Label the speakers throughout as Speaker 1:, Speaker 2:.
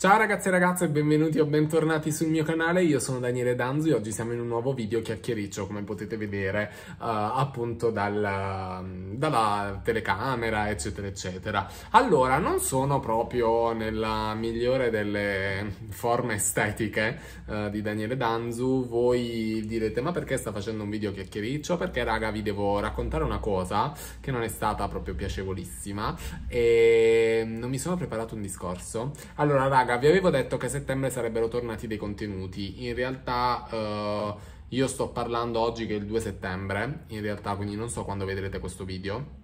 Speaker 1: Ciao ragazzi e ragazze, benvenuti o bentornati sul mio canale, io sono Daniele Danzu e oggi siamo in un nuovo video chiacchiericcio, come potete vedere uh, appunto dal, dalla telecamera, eccetera, eccetera. Allora, non sono proprio nella migliore delle forme estetiche uh, di Daniele Danzu, voi direte ma perché sta facendo un video chiacchiericcio? Perché raga vi devo raccontare una cosa che non è stata proprio piacevolissima e non mi sono preparato un discorso. Allora raga, raga, vi avevo detto che a settembre sarebbero tornati dei contenuti. In realtà uh, io sto parlando oggi che è il 2 settembre, in realtà, quindi non so quando vedrete questo video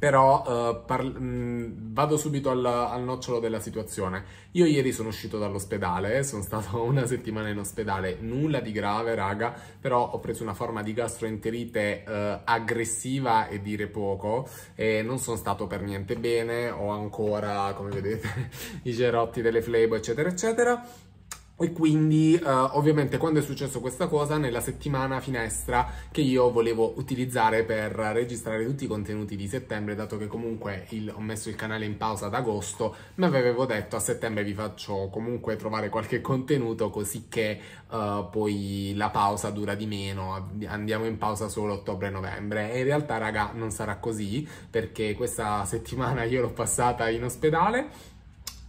Speaker 1: però uh, eh, par- mh, mm, vado subito al, al, nocciolo della situazione. Io ieri sono uscito dall'ospedale, sono stato una settimana in ospedale, nulla di grave raga, però ho preso una forma di gastroenterite uh, aggressiva e dire poco e non sono stato per niente bene, ho ancora come vedete i cerotti delle flebo eccetera eccetera e quindi uh, ovviamente quando è successo questa cosa, nella settimana finestra che io volevo utilizzare per registrare tutti i contenuti di settembre, dato che comunque il, ho messo il canale in pausa ad agosto, ma avevo detto a settembre vi faccio comunque trovare qualche contenuto così che uh, poi la pausa dura di meno, andiamo in pausa solo ottobre e novembre. E in realtà raga non sarà così perché questa settimana io l'ho passata in ospedale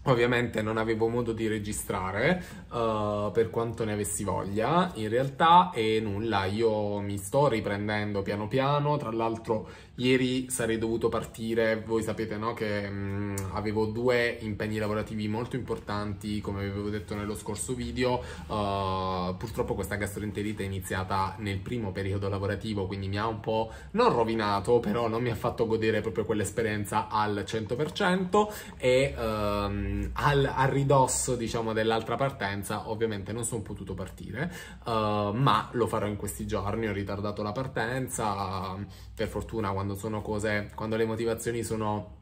Speaker 1: Ovviamente non avevo modo di registrare uh, per quanto ne avessi voglia in realtà e nulla, io mi sto riprendendo piano piano, tra l'altro ieri sarei dovuto partire, voi sapete no, che mh, mm, avevo due impegni lavorativi molto importanti come avevo detto nello scorso video, uh, purtroppo questa gastroenterite è iniziata nel primo periodo lavorativo quindi mi ha un po' non rovinato però non mi ha fatto godere proprio quell'esperienza al 100% e... Um, Ehm, al, al, ridosso diciamo dell'altra partenza ovviamente non sono potuto partire uh, ma lo farò in questi giorni ho ritardato la partenza per fortuna quando sono cose quando le motivazioni sono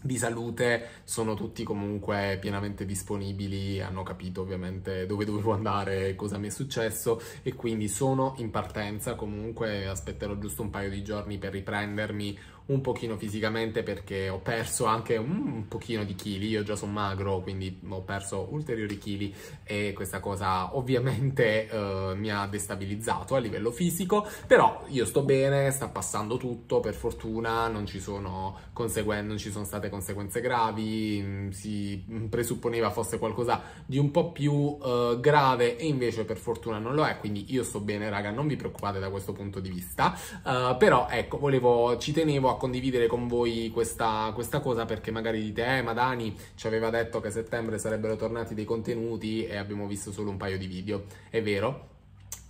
Speaker 1: di salute sono tutti comunque pienamente disponibili, hanno capito ovviamente dove dovevo andare, cosa mi è successo e quindi sono in partenza comunque, aspetterò giusto un paio di giorni per riprendermi un pochino fisicamente perché ho perso anche un pochino di chili, io già sono magro, quindi ho perso ulteriori chili e questa cosa ovviamente eh, mi ha destabilizzato a livello fisico, però io sto bene, sta passando tutto, per fortuna non ci sono, conseguen- non ci sono state conseguenze gravi, mm, si presupponeva fosse qualcosa di un po' più eh, grave e invece per fortuna non lo è, quindi io sto bene raga, non vi preoccupate da questo punto di vista, uh, però ecco, volevo, ci tenevo a condividere con voi questa, questa cosa perché magari dite, eh ma Dani ci aveva detto che a settembre sarebbero tornati dei contenuti e abbiamo visto solo un paio di video, è vero,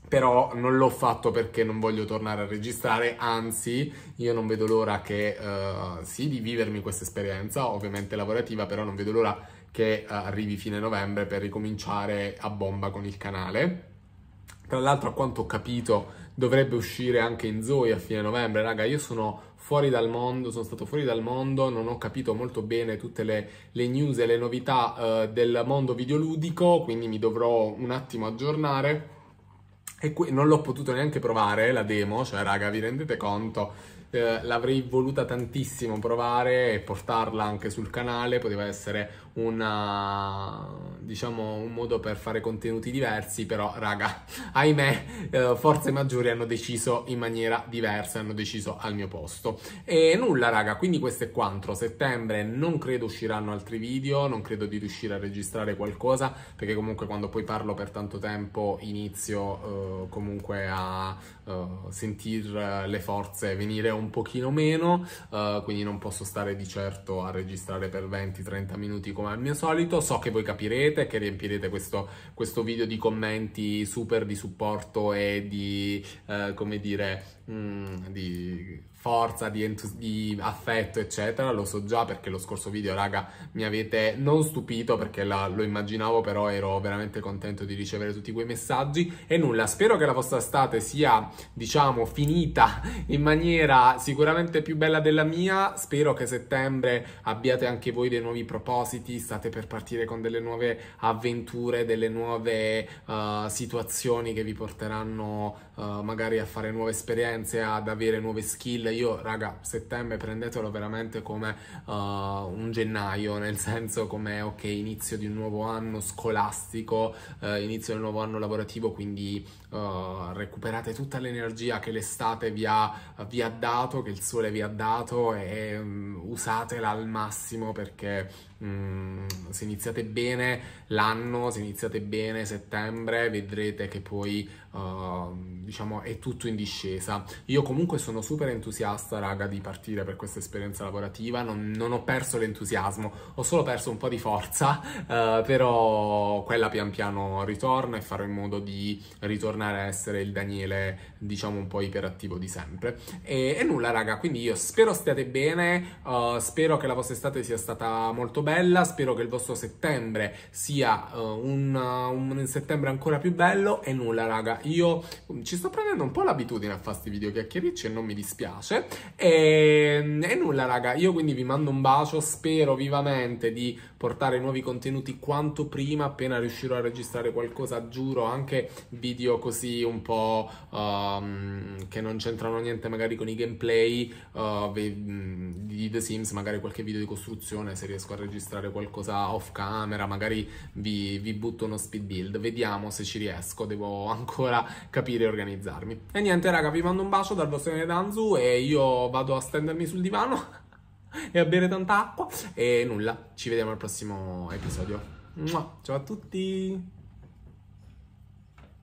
Speaker 1: però non l'ho fatto perché non voglio tornare a registrare, anzi io non vedo l'ora che uh, sì di vivermi questa esperienza, ovviamente lavorativa, però non vedo l'ora che uh, arrivi fine novembre per ricominciare a bomba con il canale. Tra l'altro, a quanto ho capito, dovrebbe uscire anche in Zoe a fine novembre. Raga, io sono fuori dal mondo, sono stato fuori dal mondo, non ho capito molto bene tutte le, le news e le novità eh, del mondo videoludico, quindi mi dovrò un attimo aggiornare. E qui non l'ho potuto neanche provare la demo, cioè raga, vi rendete conto? Eh, l'avrei voluta tantissimo provare e portarla anche sul canale, poteva essere una, diciamo, un modo per fare contenuti diversi, però raga, ahimè, eh, forze maggiori hanno deciso in maniera diversa, hanno deciso al mio posto. E nulla raga, quindi questo è quanto, settembre non credo usciranno altri video, non credo di riuscire a registrare qualcosa, perché comunque quando poi parlo per tanto tempo inizio eh, comunque a eh, sentir le forze venire un pochino meno, uh, quindi non posso stare di certo a registrare per 20-30 minuti come al mio solito. So che voi capirete, che riempirete questo, questo video di commenti super di supporto e di, uh, come dire, mh, mm, di forza, di, di, affetto, eccetera. Lo so già perché lo scorso video, raga, mi avete non stupito perché la, lo immaginavo, però ero veramente contento di ricevere tutti quei messaggi. E nulla, spero che la vostra estate sia, diciamo, finita in maniera sicuramente più bella della mia. Spero che settembre abbiate anche voi dei nuovi propositi, state per partire con delle nuove avventure, delle nuove uh, situazioni che vi porteranno uh, magari a fare nuove esperienze, ad avere nuove skill aprile, io raga, settembre prendetelo veramente come uh, un gennaio, nel senso come ok, inizio di un nuovo anno scolastico, uh, inizio del nuovo anno lavorativo, quindi uh, recuperate tutta l'energia che l'estate vi ha, vi ha, dato, che il sole vi ha dato e um, usatela al massimo perché um, se iniziate bene l'anno, se iniziate bene settembre, vedrete che poi diciamo è tutto in discesa. Io comunque sono super entusiasta, raga, di partire per questa esperienza lavorativa, non, non ho perso l'entusiasmo, ho solo perso un po' di forza, eh, però quella pian piano ritorna e farò in modo di ritornare a essere il Daniele, diciamo un po' iperattivo di sempre. E, e nulla, raga, quindi io spero stiate bene, uh, spero che la vostra estate sia stata molto bella, spero che il vostro settembre sia uh, un, uh, un settembre ancora più bello e nulla, raga, io ci sto prendendo un po' l'abitudine a fare questi video chiacchiericci e non mi dispiace. E, e nulla, raga, io quindi vi mando un bacio, spero vivamente di portare nuovi contenuti quanto prima, appena riuscirò a registrare qualcosa, giuro, anche video così un po' um, che non c'entrano niente magari con i gameplay uh, mm, di The Sims, magari qualche video di costruzione, se riesco a registrare qualcosa off camera, magari vi, vi butto uno speed build, vediamo se ci riesco, devo ancora capire e organizzare organizzarmi. E niente, raga, vi mando un bacio dal vostro Danzu e io vado a stendermi sul divano e a bere tanta acqua. E nulla, ci vediamo al prossimo episodio. Ciao a tutti!